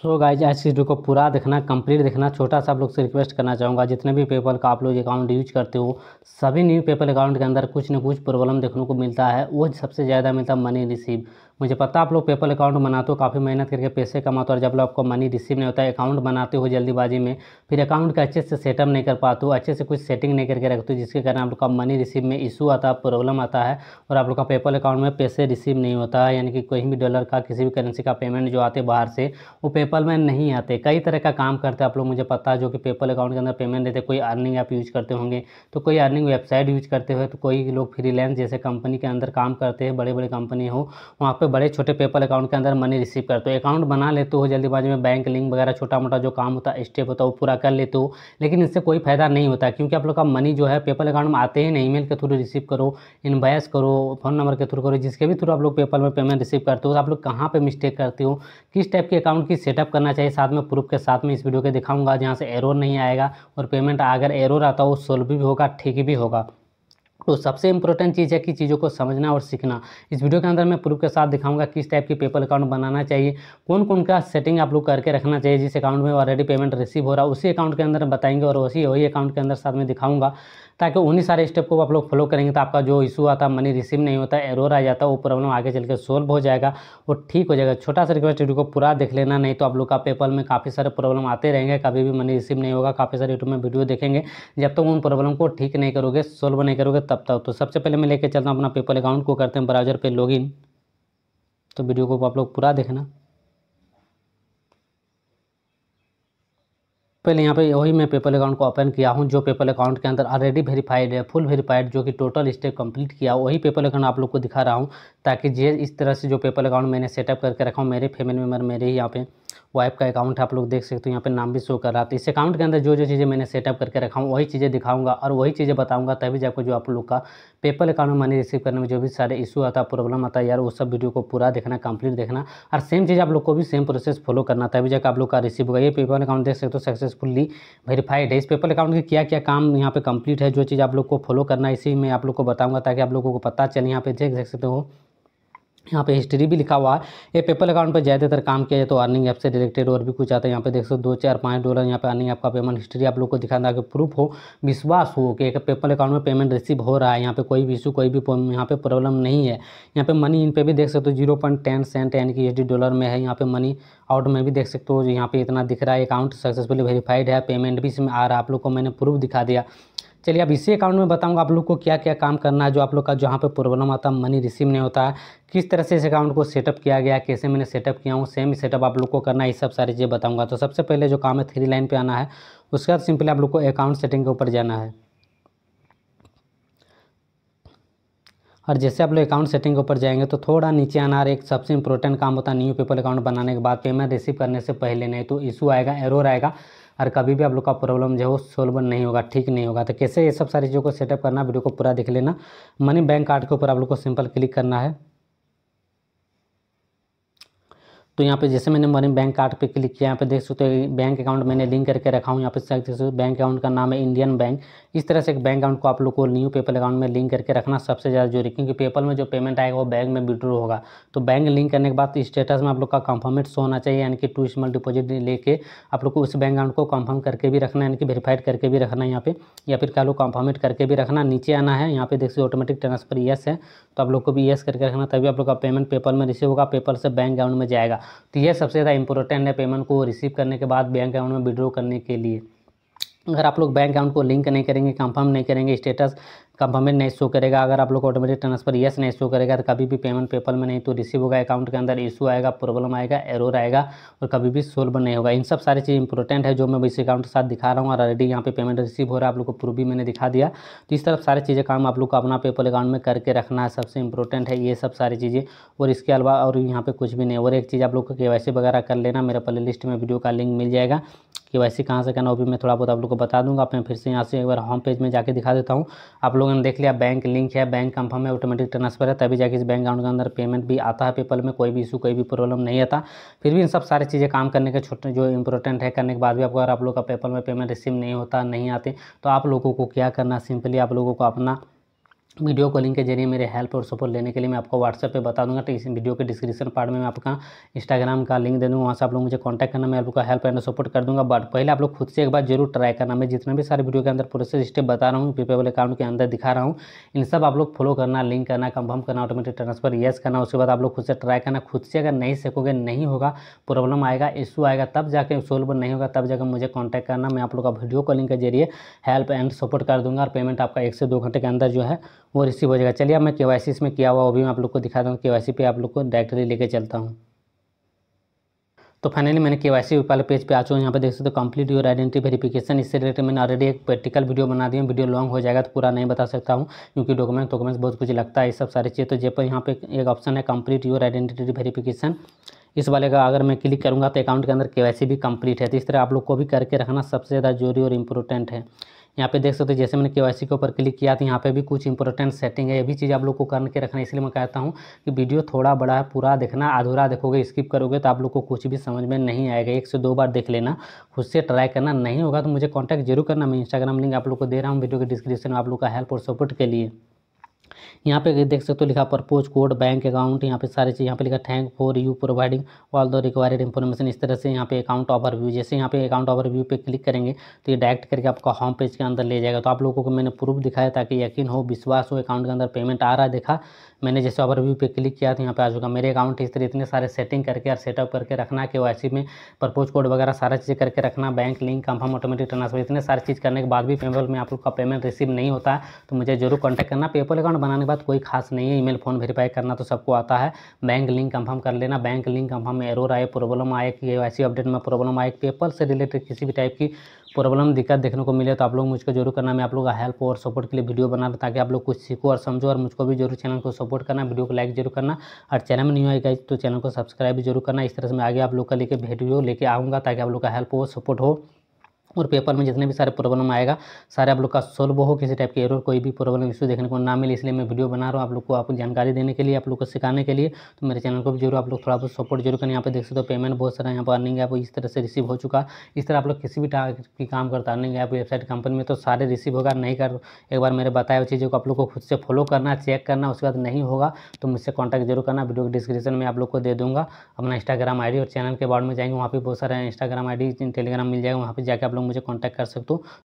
so guys आज इस video को पूरा देखना कंप्लीट देखना छोटा सा आप लोग से रिक्वेस्ट करना चाहूँगा जितने भी पेपल का आप लोग अकाउंट यूज करते हो सभी न्यू पेपल अकाउंट के अंदर कुछ ना कुछ प्रॉब्लम देखने को मिलता है वो सबसे ज़्यादा मिलता है मनी रिसीव मुझे पता आप लोग पेपल अकाउंट बनाते हो काफ़ी मेहनत करके पैसे कमाते हो और जब लोग आपको मनी रिसीव नहीं होता है अकाउंट बनाते हो जल्दीबाजी में फिर अकाउंट का अच्छे से सेटअप नहीं कर पाते हो अच्छे से कुछ सेटिंग नहीं करके रखते हो जिसके कारण आप लोग का मनी रिसीव में इशू आता है प्रॉब्लम आता है और आप लोग का पेपल अकाउंट में पैसे रिसीव नहीं होता है यानी कि कहीं भी डॉलर का किसी भी करेंसी का पेमेंट जो आते बाहर से वो पेपल में नहीं आते कई तरह का काम करते आप लोग मुझे पता है जो कि पेपल अकाउंट के अंदर पेमेंट देते कोई अर्निंग आप यूज़ करते होंगे तो कोई अर्निंग वेबसाइट यूज करते हो तो कोई लोग फ्रीलैंस जैसे कंपनी के अंदर काम करते हैं बड़े बड़े कंपनी हो वहाँ पर पे बड़े छोटे पेपल अकाउंट के अंदर मनी रिसीव करते हो अकाउंट बना लेते हो जल्दीबाजी में बैंक लिंक वगैरह छोटा मोटा जो काम होता है स्टेप होता है वो पूरा कर लेते हो लेकिन इससे कोई फायदा नहीं होता क्योंकि आप लोग का मनी जो है पेपल अकाउंट में आते ही नहीं ईमेल के थ्रू रिसीव करो इन्वाइस करो फोन नंबर के थ्रू करो जिसके भी थ्रू आप लोग पेपल में पेमेंट रिसीव करते हो तो आप लोग कहाँ पर मिस्टेक करते हो किस टाइप के अकाउंट की सेटअप करना चाहिए साथ में प्रूफ के साथ में इस वीडियो के दिखाऊंगा जहाँ से एरोर नहीं आएगा और पेमेंट अगर एरोर आता हो सोल्व भी होगा ठीक भी होगा तो सबसे इंपॉर्टेंट चीज़ है कि चीज़ों को समझना और सीखना इस वीडियो के अंदर मैं प्रूफ के साथ दिखाऊंगा किस टाइप की पेपल अकाउंट बनाना चाहिए कौन कौन का सेटिंग आप लोग करके रखना चाहिए जिस अकाउंट में ऑलरेडी पेमेंट रिसीव हो रहा है उसी अकाउंट के अंदर बताएंगे और उसी वही अकाउंट के अंदर साथ में दिखाऊंगा ताकि उन्हीं सारे स्टेप को आप लोग फॉलो करेंगे तो आपका जो इशू आता मनी रिसीव नहीं होता एरोर आ जाता वो प्रॉब्लम आगे चल के सोल्व हो जाएगा और ठीक हो जाएगा छोटा सा रिक्वेस्ट वीडियो को पूरा देख लेना नहीं तो आप लोग का पेपल में काफ़ी सारे प्रॉब्लम आते रहेंगे कभी भी मनी रिसीव नहीं होगा काफ़ी सारे यूट्यूब में वीडियो देखेंगे जब तक उन प्रॉब्लम को ठीक नहीं करोगे सोल्व नहीं करोगे तब तब तक तो सबसे पहले मैं लेके चलता हूँ अपना पेपल अकाउंट को करते हैं ब्राउज़र पे लॉगिन तो वीडियो को आप लोग पूरा देखना पहले यहाँ पे वही मैं पेपल अकाउंट को ओपन किया हूँ जो पेपल अकाउंट के अंदर ऑलरेडी वेरीफाइड है फुल वेरीफाइड जो कि टोटल स्टेप कंप्लीट किया वही पेपल अकाउंट आप लोग को दिखा रहा हूँ ताकि जे इस तरह से जो पेपल अकाउंट मैंने सेटअप करके रखा हूँ मेरे फैमिली मेम्बर मेरे ही यहाँ पे वाइफ का अकाउंट आप लोग देख सकते हो यहाँ पे नाम भी शो कर रहा था तो इस अकाउंट के अंदर जो जो चीज़ें मैंने सेटअप करके रखा हूँ वही चीज़ें दिखाऊंगा और वही चीज़ें बताऊंगा तभी जाकर जो आप लोग का पेपल अकाउंट में मनी रिसीव करने में जो भी सारे इशू आता प्रॉब्लम आता है यार वो सब वीडियो को पूरा देखना कंप्लीट देखना और सेम चीज़ आप लोग को भी सेम प्रोसेस फॉलो करना तभी जाकर आप लोग का रिसीव होगा ये पेपल अकाउंट देख सकते हो सक्सेस सक्सेसफुली वेरीफाइड है इस पेपर अकाउंट के क्या क्या काम यहाँ पे कंप्लीट है जो चीज़ आप लोग को फॉलो करना है इसी में आप लोग को बताऊंगा ताकि आप लोगों को पता चले यहाँ पे देख सकते हो यहाँ पे हिस्ट्री भी लिखा हुआ है ये पेपल अकाउंट पर ज़्यादातर काम किया जाए तो अर्निंग ऐप से रिलेटेड और भी कुछ आता है यहाँ पे देख सकते हो दो चार पाँच डॉलर यहाँ पे अर्निंग आपका का पेमेंट हिस्ट्री आप लोग को दिखाना कि प्रूफ हो विश्वास हो कि एक पेपल अकाउंट में पेमेंट रिसीव हो रहा है यहाँ पे कोई भी इशू कोई भी यहाँ पर प्रॉब्लम नहीं है यहाँ पे मनी इन पर भी देख सकते हो जीरो पॉइंट टेन सेंट यानी कि एच डॉलर में है यहाँ पे मनी आउट में भी देख सकते हो यहाँ पे इतना दिख रहा है अकाउंट सक्सेसफुली वेरीफाइड है पेमेंट भी इसमें आ रहा है आप लोग को मैंने प्रूफ दिखा दिया चलिए अब इसी अकाउंट में बताऊंगा आप लोग को क्या क्या काम करना है जो आप लोग का जहाँ पे प्रॉब्लम आता है मनी रिसीव नहीं होता है किस तरह से इस अकाउंट को सेटअप किया गया कैसे मैंने सेटअप किया हूँ सेम सेटअप आप लोग को करना है ये सब सारी चीज़ें बताऊँगा तो सबसे पहले जो काम है थ्री लाइन पर आना है उसके बाद सिंपली आप लोग को अकाउंट सेटिंग के ऊपर जाना है और जैसे आप लोग अकाउंट सेटिंग के ऊपर जाएंगे तो थोड़ा नीचे आना और एक सबसे इंपॉर्टेंट काम होता है न्यू पेपर अकाउंट बनाने के बाद पेमेंट रिसीव करने से पहले नहीं तो इशू आएगा एरर आएगा और कभी भी आप लोग का प्रॉब्लम जो है वो सोल्व नहीं होगा ठीक नहीं होगा तो कैसे ये सब सारी चीज़ों को सेटअप करना वीडियो को पूरा देख लेना मनी बैंक कार्ड के ऊपर आप लोग को सिंपल क्लिक करना है तो यहाँ पे जैसे मैंने मनी बैंक कार्ड पे क्लिक किया यहाँ पे देख सकते हो बैंक अकाउंट मैंने लिंक करके रखा हूँ यहाँ पे देख सकते हो बैंक अकाउंट का नाम है इंडियन बैंक इस तरह से एक बैंक अकाउंट को आप लोग को न्यू पेपल अकाउंट में लिंक करके रखना सबसे ज़्यादा जरूरी क्योंकि पेपल में जो पेमेंट आएगा वो बैंक में विड्रो होगा तो बैंक लिंक करने के बाद स्टेटस में आप लोग का कंफर्मेट शो होना चाहिए यानी कि टू स्मॉल डिपोजिट लेकर आप लोग को उस बैंक अकाउंट को कंफर्म करके भी रखना यानी कि वेरीफाइड करके भी रखना है यहाँ पे या फिर क्या लोग कंफर्मेट करके भी रखना नीचे आना है यहाँ पे देख सकते ऑटोमेटिक ट्रांसफर येस है तो आप लोग को भी येस करके रखना तभी आप लोग का पेमेंट पेपल में रिसीव होगा पेपल से बैंक अकाउंट में जाएगा तो ये सबसे ज़्यादा इंपॉर्टेंट है पेमेंट को रिसीव करने के बाद बैंक अकाउंट में विड्रॉ करने के लिए अगर आप लोग बैंक अकाउंट को लिंक नहीं करेंगे कंफर्म नहीं करेंगे स्टेटस कब हमें नहीं शो करेगा अगर आप लोग ऑटोमेटिक ट्रांसफर येस नहीं शो करेगा तो कभी भी पेमेंट पेपल में नहीं तो रिसीव होगा अकाउंट के अंदर इशू आएगा प्रॉब्लम आएगा एरर आएगा और कभी भी सोल्व नहीं होगा इन सब सारी चीज़ इंपॉर्टेंट है जो मैं इस अकाउंट के साथ दिखा रहा हूँ और ऑलरेडी यहाँ पे पेमेंट रिसीव हो रहा है आप लोग को प्रूफ भी मैंने दिखा दिया तो इस तरफ सारी चीज़ें काम आप लोग को अपना पेपल अकाउंट में करके रखना है सबसे इंपॉर्टेंट है ये सब सारी चीज़ें और इसके अलावा और यहाँ पर कुछ भी नहीं और एक चीज़ आप लोग को के वगैरह कर लेना मेरा प्ले लिस्ट में वीडियो का लिंक मिल जाएगा के वाई सी कहाँ से करना वो भी मैं थोड़ा बहुत आप लोग को बता दूंगा आप मैं फिर से यहाँ से एक बार होम पेज में जाकर दिखा देता हूँ आप लोगों ने देख लिया बैंक लिंक है बैंक कंफर्म है ऑटोमेटिक ट्रांसफर है तभी जाके इस बैंक अकाउंट के अंदर पेमेंट भी आता है पेपल में कोई भी इशू कोई भी प्रॉब्लम नहीं आता फिर भी इन सब सारी चीज़ें काम करने के छोटे जो इंपॉर्टेंट है करने के बाद भी आपको अगर आप लोग का पेपल में पेमेंट रिसीव नहीं होता नहीं आते तो आप लोगों को क्या करना सिंपली आप लोगों को अपना वीडियो कॉलिंग के जरिए मेरे हेल्प और सपोर्ट लेने के लिए मैं आपको व्हाट्सएप पे बता दूंगा तो इस वीडियो के डिस्क्रिप्शन पार्ट में मैं आपका इंस्टाग्राम का लिंक दे दूँगा वहाँ से आप लोग मुझे कॉन्टैक्ट करना मैं आपको हेल्प एंड सपोर्ट कर दूंगा बट पहले आप लोग खुद से एक बार जरूर ट्राई करना मैं जितना भी सारे वीडियो के अंदर प्रोसेस स्टेप बता रहा हूँ पेपेबल अकाउंट के अंदर दिखा रहा हूँ इन सब आप लोग फॉलो करना लिंक करना कंफर्म करना ऑटोमेटिक ट्रांसफर येस करना उसके बाद आप लोग खुद से ट्राई करना खुद से अगर नहीं सीखोगे नहीं होगा प्रॉब्लम आएगा इशू आएगा तब जाकर सोल्व नहीं होगा तब जाकर मुझे कॉन्टैक्ट करना मैं आप लोग का वीडियो कॉलिंग के जरिए हेल्प एंड सपोर्ट कर दूँगा और पेमेंट आपका एक से दो घंटे के अंदर जो है वो रिसीव हो जाएगा चलिए मैं के वाई सी इसमें किया हुआ वो भी मैं आप लोग को दिखाता हूँ के वाई सी पे आप लोग को डायरेक्टली लेके चलता हूँ तो फाइनली मैंने के वाई सी वाले पेज पे आ चुका हूँ यहाँ पे देख सकते हो कंप्लीट योर आइडेंटिटी वेरिफिकेशन इससे रिलेटेड मैंने ऑलरेडी एक प्रैक्टिकल वीडियो बना दिया वीडियो लॉन्ग हो जाएगा तो पूरा नहीं बता सकता हूँ क्योंकि डॉक्यूमेंट डॉक्यूमेंट्स बहुत कुछ लगता है ये सब सारी चीज़ें तो जब यहाँ पे एक ऑप्शन है कंप्लीट योर आइडेंटिटी वेरिफिकेशन इस वाले का अगर मैं क्लिक करूँगा तो अकाउंट के अंदर के भी कंप्लीट है तो इस तरह आप लोग को भी करके रखना सबसे ज़्यादा जरूरी और इम्पोर्टेंट है यहाँ पे देख सकते हैं जैसे मैंने के के ऊपर क्लिक किया तो यहाँ पे भी कुछ इंपॉर्टेंट सेटिंग है ये भी चीज़ आप लोग को करके रखना है इसलिए मैं कहता हूँ कि वीडियो थोड़ा बड़ा है पूरा देखना अधूरा देखोगे स्किप करोगे तो आप लोग को कुछ भी समझ में नहीं आएगा एक से दो बार देख लेना खुद से ट्राई करना नहीं होगा तो मुझे कॉन्टैक्ट जरूर करना मैं इंस्टाग्राम लिंक आप लोग को दे रहा हूँ वीडियो के डिस्क्रिप्शन में आप लोग का हेल्प और सपोर्ट के लिए यहाँ पे देख सकते हो लिखा प्रपोज कोड बैंक अकाउंट यहाँ पे सारे चीज़ यहाँ पे लिखा thank for you providing all the required information इस तरह से यहाँ पे अकाउंट व्यू जैसे यहाँ पे अकाउंट व्यू पे क्लिक करेंगे तो ये डायरेक्ट करके आपका होम पेज के अंदर ले जाएगा तो आप लोगों को मैंने प्रूफ दिखाया ताकि यकीन हो विश्वास हो अकाउंट के अंदर पेमेंट आ रहा है देखा मैंने जैसे व्यू पे क्लिक किया तो यहाँ पे आ चुका मेरे अकाउंट इस तरह इतने सारे सेटिंग करके और सेटअप करके रखना के में प्रपोज कोड वगैरह सारा चीज़ करके रखना bank link confirm automatic transfer इतने सारी चीज़ करने के बाद भी पेमेंट में आप लोग का पेमेंट रिसीव नहीं होता तो मुझे जरूर कॉन्टैक्ट करना पेपल अकाउंट बनाने के बाद बात कोई खास नहीं है ईमेल फोन वेरीफाई करना तो सबको आता है बैंक लिंक कंफर्म कर लेना बैंक लिंक कंफर्म में एरोर आए प्रॉब्लम आए कि वाई अपडेट में प्रॉब्लम आए पेपर से रिलेटेड किसी भी टाइप की प्रॉब्लम दिक्कत देखने को मिले तो आप लोग मुझको जरूर करना मैं आप लोग का हेल्प और सपोर्ट के लिए वीडियो बना रहा ताकि आप लोग कुछ सीखो और समझो और मुझको भी जरूर चैनल को सपोर्ट करना वीडियो को लाइक जरूर करना और चैनल में नहीं आएगा तो चैनल को सब्सक्राइब भी जरूर करना इस तरह से मैं आगे आप लोग का लेकर वीडियो लेके आऊँगा ताकि आप लोग का हेल्प हो सपोर्ट हो और पेपर में जितने भी सारे प्रॉब्लम आएगा सारे आप लोग का सोल्व हो किसी टाइप के एरर कोई भी प्रॉब्लम इशू देखने को ना मिले इसलिए मैं वीडियो बना रहा हूँ आप लोग को आपको जानकारी देने के लिए आप लोग को सिखाने के लिए तो मेरे चैनल को भी जरूर आप लोग थोड़ा बहुत सपोर्ट जरूर करें यहाँ पर देख सकते हो तो पेमेंट बहुत सारा यहाँ पर अर्निंग ऐप इस तरह से रिसीव हो चुका इस तरह आप लोग किसी भी टाइप की काम करता अर्निंग ऐप वेबसाइट कंपनी में तो सारे रिसीव होगा नहीं कर एक बार मेरे बताए हुए चीज़ों को आप लोग को खुद से फॉलो करना चेक करना उसके बाद नहीं होगा तो मुझसे कॉन्टैक्ट जरूर करना वीडियो डिस्क्रिप्शन में आप लोग को दे दूँगा अपना इंस्टाग्राम आई और चैनल के बारे में जाएंगे वहाँ पर बहुत सारे इंस्टाग्राम आई टेलीग्राम मिल जाएगा वहाँ पर जाकर आप लोग मुझे कॉन्टैक्ट कर सकते हो